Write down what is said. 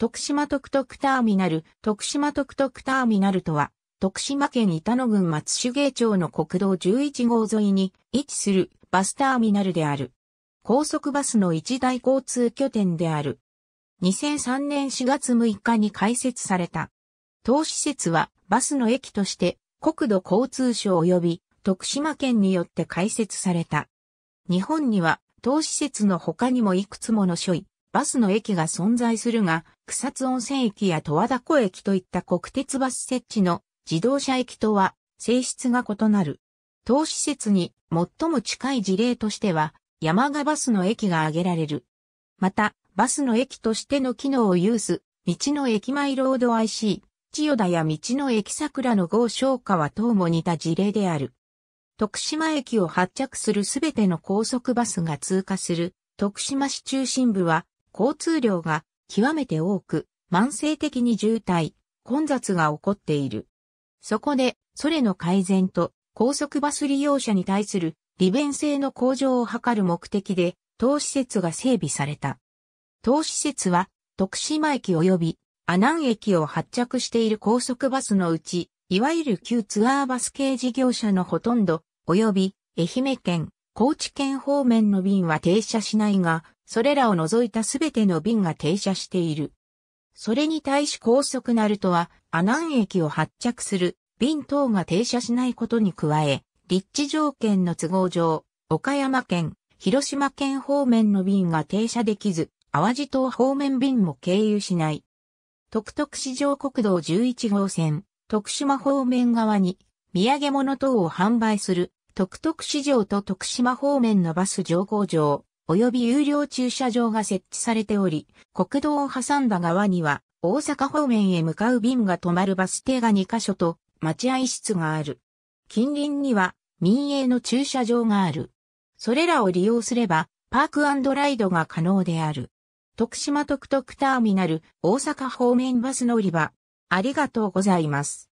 徳島特特ターミナル、徳島特特ターミナルとは、徳島県板野郡松手芸町の国道11号沿いに位置するバスターミナルである。高速バスの一大交通拠点である。2003年4月6日に開設された。当施設はバスの駅として国土交通省及び徳島県によって開設された。日本には当施設の他にもいくつもの所位、バスの駅が存在するが、草津温泉駅や十和田湖駅といった国鉄バス設置の自動車駅とは性質が異なる。当施設に最も近い事例としては、山賀バスの駅が挙げられる。また、バスの駅としての機能を有す、道の駅マイロード IC、千代田や道の駅桜の号昇華は等も似た事例である。徳島駅を発着するすべての高速バスが通過する、徳島市中心部は交通量が極めて多く、慢性的に渋滞、混雑が起こっている。そこで、それの改善と高速バス利用者に対する利便性の向上を図る目的で、当施設が整備された。当施設は、徳島駅及び阿南駅を発着している高速バスのうち、いわゆる旧ツアーバス系事業者のほとんど、及び愛媛県、高知県方面の便は停車しないが、それらを除いたすべての便が停車している。それに対し高速ナルトは、阿南駅を発着する便等が停車しないことに加え、立地条件の都合上、岡山県、広島県方面の便が停車できず、淡路島方面便も経由しない。徳徳市場国道11号線、徳島方面側に、土産物等を販売する、徳徳市場と徳島方面のバス乗降場、及び有料駐車場が設置されており、国道を挟んだ側には、大阪方面へ向かう便が止まるバス停が2カ所と、待合室がある。近隣には、民営の駐車場がある。それらを利用すれば、パークライドが可能である。徳島特特ターミナル、大阪方面バス乗り場。ありがとうございます。